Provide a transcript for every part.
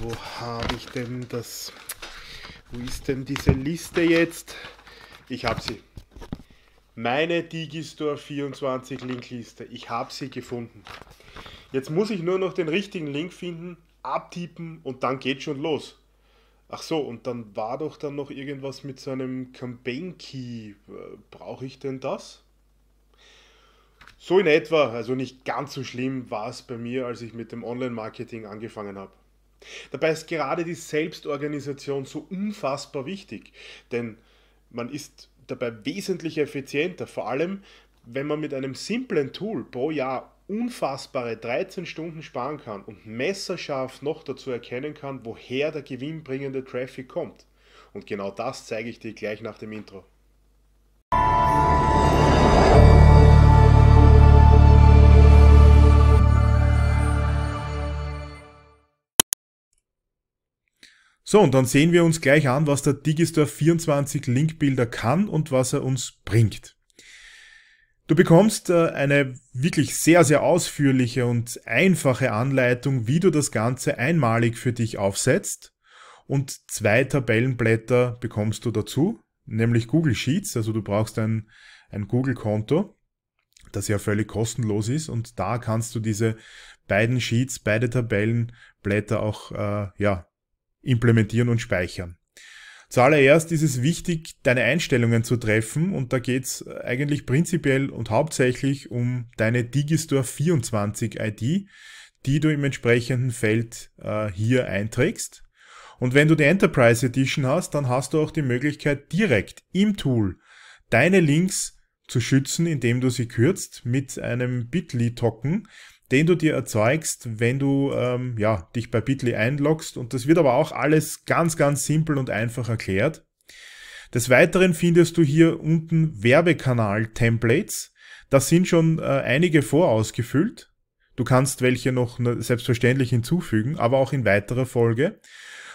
wo habe ich denn das? Wo ist denn diese Liste jetzt? Ich habe sie. Meine Digistore 24 Linkliste. Ich habe sie gefunden. Jetzt muss ich nur noch den richtigen Link finden, abtippen und dann geht schon los. Ach so, und dann war doch dann noch irgendwas mit so einem Campaign Key. Brauche ich denn das? So in etwa, also nicht ganz so schlimm war es bei mir, als ich mit dem Online-Marketing angefangen habe. Dabei ist gerade die Selbstorganisation so unfassbar wichtig, denn man ist dabei wesentlich effizienter, vor allem wenn man mit einem simplen Tool pro Jahr unfassbare 13 Stunden sparen kann und messerscharf noch dazu erkennen kann, woher der gewinnbringende Traffic kommt. Und genau das zeige ich dir gleich nach dem Intro. So, und dann sehen wir uns gleich an, was der Digistore 24 Linkbilder kann und was er uns bringt. Du bekommst äh, eine wirklich sehr, sehr ausführliche und einfache Anleitung, wie du das Ganze einmalig für dich aufsetzt. Und zwei Tabellenblätter bekommst du dazu, nämlich Google Sheets, also du brauchst ein, ein Google-Konto, das ja völlig kostenlos ist und da kannst du diese beiden Sheets, beide Tabellenblätter auch äh, ja, implementieren und speichern. Zuallererst ist es wichtig, deine Einstellungen zu treffen und da geht's eigentlich prinzipiell und hauptsächlich um deine Digistore 24 ID, die du im entsprechenden Feld äh, hier einträgst. Und wenn du die Enterprise Edition hast, dann hast du auch die Möglichkeit direkt im Tool deine Links zu schützen, indem du sie kürzt mit einem Bitly-Token, den du dir erzeugst, wenn du ähm, ja, dich bei Bitly einloggst. Und das wird aber auch alles ganz, ganz simpel und einfach erklärt. Des Weiteren findest du hier unten Werbekanal-Templates. Da sind schon äh, einige vorausgefüllt. Du kannst welche noch ne-, selbstverständlich hinzufügen, aber auch in weiterer Folge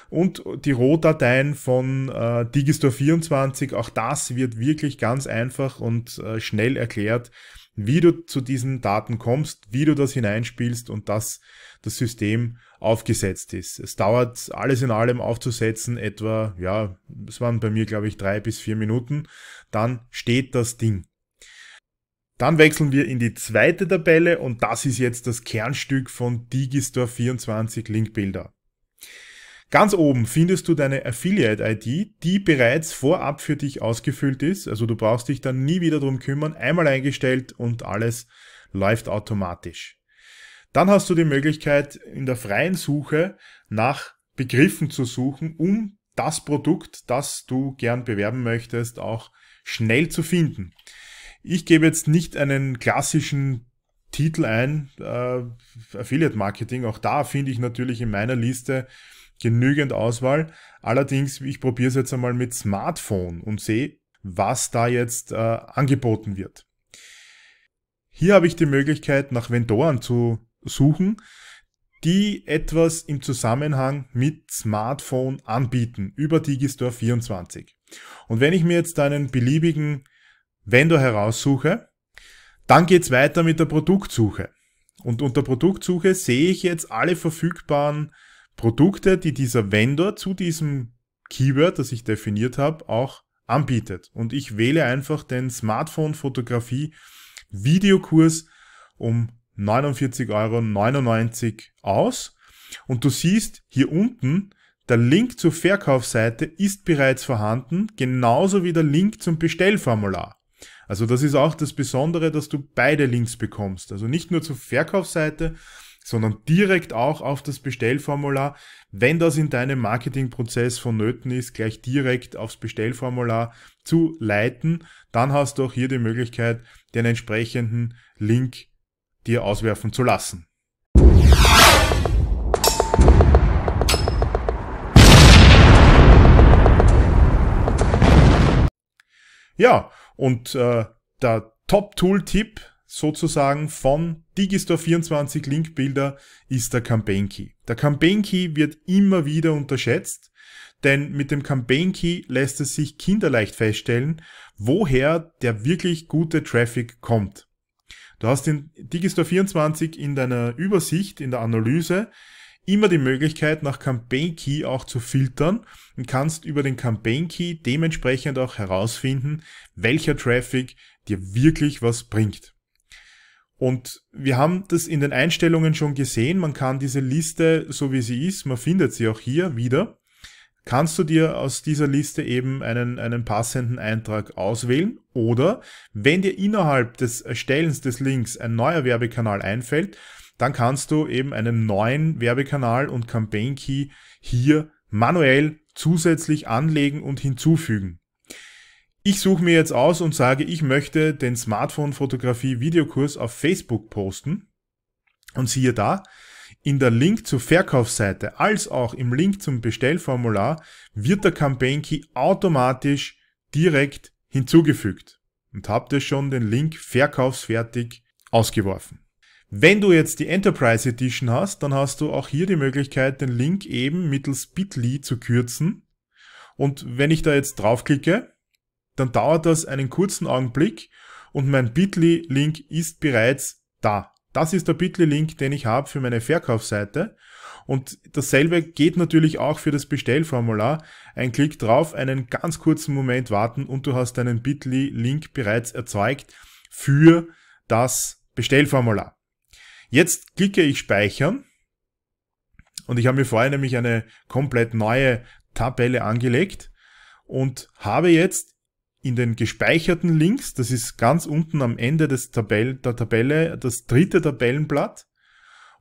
und die Rohdateien von äh, Digistore 24. Auch das wird wirklich ganz einfach und äh, schnell erklärt, wie du zu diesen Daten kommst, wie du das hineinspielst und dass das System aufgesetzt ist. Es dauert alles in allem aufzusetzen etwa, ja, es waren bei mir glaube ich drei bis vier Minuten. Dann steht das Ding. Dann wechseln wir in die zweite Tabelle und das ist jetzt das Kernstück von Digistore 24 Linkbilder. Ganz oben findest du deine Affiliate-ID, die bereits vorab für dich ausgefüllt ist. Also du brauchst dich dann nie wieder drum kümmern. Einmal eingestellt und alles läuft automatisch. Dann hast du die Möglichkeit, in der freien Suche nach Begriffen zu suchen, um das Produkt, das du gern bewerben möchtest, auch schnell zu finden. Ich gebe jetzt nicht einen klassischen Titel ein, äh, Affiliate Marketing. Auch da finde ich natürlich in meiner Liste genügend Auswahl. Allerdings, ich probiere es jetzt einmal mit Smartphone und sehe, was da jetzt äh, angeboten wird. Hier habe ich die Möglichkeit, nach Vendoren zu suchen, die etwas im Zusammenhang mit Smartphone anbieten über Digistore 24. Und wenn ich mir jetzt einen beliebigen Vendor heraussuche, dann geht es weiter mit der Produktsuche. Und unter Produktsuche sehe ich jetzt alle verfügbaren Produkte, die dieser Vendor zu diesem Keyword, das ich definiert habe, auch anbietet. Und ich wähle einfach den Smartphone-Fotografie Videokurs um 49,99 Euro aus. Und du siehst hier unten, der Link zur Verkaufsseite ist bereits vorhanden, genauso wie der Link zum Bestellformular. Also das ist auch das Besondere, dass du beide Links bekommst. Also nicht nur zur Verkaufsseite, sondern direkt auch auf das Bestellformular, wenn das in deinem Marketingprozess vonnöten ist, gleich direkt aufs Bestellformular zu leiten, dann hast du auch hier die Möglichkeit, den entsprechenden Link dir auswerfen zu lassen. Ja, und äh, der Top-Tool-Tipp sozusagen von Digistore 24 Linkbilder ist der Campaign Key. Der Campaign Key wird immer wieder unterschätzt, denn mit dem Campaign Key lässt es sich kinderleicht feststellen, woher der wirklich gute Traffic kommt. Du hast in Digistore 24 in deiner Übersicht, in der Analyse immer die Möglichkeit, nach Campaign Key auch zu filtern und kannst über den Campaign Key dementsprechend auch herausfinden, welcher Traffic dir wirklich was bringt. Und wir haben das in den Einstellungen schon gesehen. Man kann diese Liste, so wie sie ist, man findet sie auch hier wieder, kannst du dir aus dieser Liste eben einen, einen passenden Eintrag auswählen. Oder wenn dir innerhalb des Erstellens des Links ein neuer Werbekanal einfällt, dann kannst du eben einen neuen Werbekanal und Campaign Key hier manuell zusätzlich anlegen und hinzufügen. Ich suche mir jetzt aus und sage, ich möchte den Smartphone-Fotografie-Videokurs auf Facebook posten. Und siehe da, in der Link zur Verkaufsseite als auch im Link zum Bestellformular wird der Campaign Key automatisch direkt hinzugefügt. Und habt ihr schon den Link verkaufsfertig ausgeworfen. Wenn du jetzt die Enterprise Edition hast, dann hast du auch hier die Möglichkeit, den Link eben mittels Bitly zu kürzen. Und wenn ich da jetzt draufklicke, dann dauert das einen kurzen Augenblick und mein Bitly-Link ist bereits da. Das ist der Bitly-Link, den ich habe für meine Verkaufsseite. Und dasselbe geht natürlich auch für das Bestellformular. Ein Klick drauf, einen ganz kurzen Moment warten und du hast deinen Bitly-Link bereits erzeugt für das Bestellformular. Jetzt klicke ich Speichern und ich habe mir vorher nämlich eine komplett neue Tabelle angelegt und habe jetzt in den gespeicherten Links, das ist ganz unten am Ende des Tabell der Tabelle, das dritte Tabellenblatt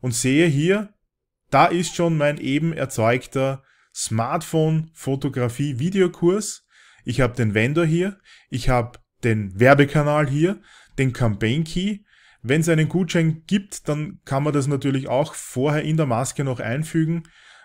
und sehe hier, da ist schon mein eben erzeugter Smartphone-Fotografie-Videokurs. Ich habe den Vendor hier, ich habe den Werbekanal hier, den Campaign Key. Wenn es einen Gutschein gibt, dann kann man das natürlich auch vorher in der Maske noch einfügen.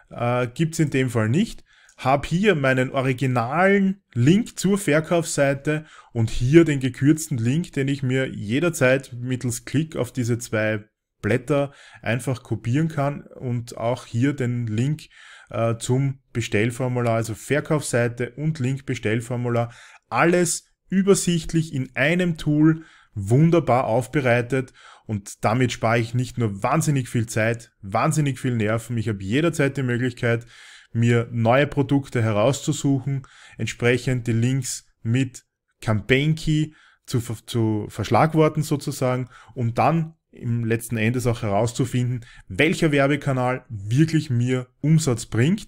Äh, gibt es in dem Fall nicht habe hier meinen originalen Link zur Verkaufsseite und hier den gekürzten Link, den ich mir jederzeit mittels Klick auf diese zwei Blätter einfach kopieren kann und auch hier den Link äh, zum Bestellformular, also Verkaufsseite und Link Bestellformular, alles übersichtlich in einem Tool wunderbar aufbereitet und damit spare ich nicht nur wahnsinnig viel Zeit, wahnsinnig viel Nerven. Ich habe jederzeit die Möglichkeit, mir neue Produkte herauszusuchen, entsprechend die Links mit Campaign Key zu, zu verschlagworten sozusagen, um dann im letzten Endes auch herauszufinden, welcher Werbekanal wirklich mir Umsatz bringt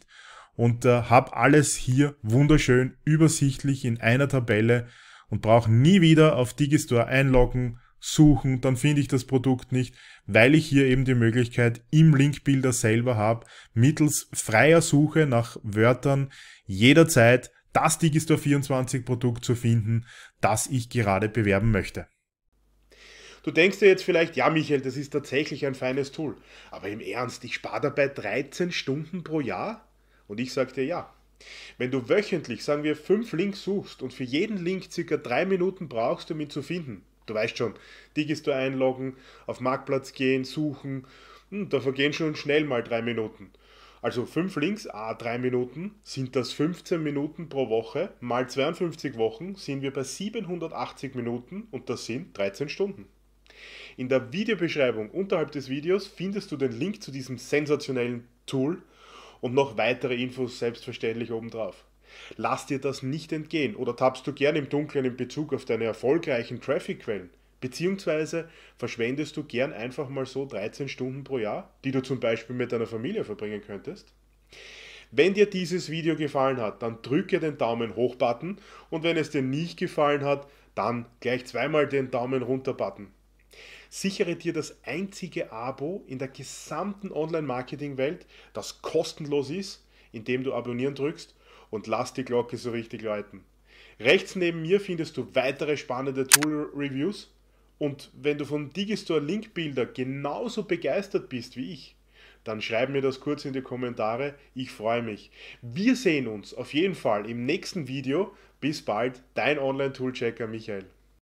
und äh, habe alles hier wunderschön übersichtlich in einer Tabelle und brauche nie wieder auf Digistore einloggen, suchen, dann finde ich das Produkt nicht, weil ich hier eben die Möglichkeit im Linkbilder selber habe, mittels freier Suche nach Wörtern jederzeit das Digistore 24 Produkt zu finden, das ich gerade bewerben möchte. Du denkst dir jetzt vielleicht, ja Michael, das ist tatsächlich ein feines Tool, aber im Ernst, ich spare dabei 13 Stunden pro Jahr? Und ich sage dir ja. Wenn du wöchentlich, sagen wir, fünf Links suchst und für jeden Link circa drei Minuten brauchst, um ihn zu finden, du weißt schon, Digistore einloggen, auf Marktplatz gehen, suchen, hm, da vergehen schon schnell mal drei Minuten. Also fünf Links, a ah, drei Minuten, sind das 15 Minuten pro Woche, mal 52 Wochen sind wir bei 780 Minuten und das sind 13 Stunden. In der Videobeschreibung unterhalb des Videos findest du den Link zu diesem sensationellen Tool und noch weitere Infos selbstverständlich obendrauf. Lass dir das nicht entgehen oder tappst du gern im Dunkeln in Bezug auf deine erfolgreichen Traffic-Quellen? Beziehungsweise verschwendest du gern einfach mal so 13 Stunden pro Jahr, die du zum Beispiel mit deiner Familie verbringen könntest? Wenn dir dieses Video gefallen hat, dann drücke den Daumen hoch Button und wenn es dir nicht gefallen hat, dann gleich zweimal den Daumen runter Button. Sichere dir das einzige Abo in der gesamten Online-Marketing-Welt, das kostenlos ist, indem du abonnieren drückst und lass die Glocke so richtig läuten. Rechts neben mir findest du weitere spannende Tool-Reviews und wenn du von Digistore Linkbilder genauso begeistert bist wie ich, dann schreib mir das kurz in die Kommentare. Ich freue mich. Wir sehen uns auf jeden Fall im nächsten Video. Bis bald, dein Online-Tool-Checker Michael.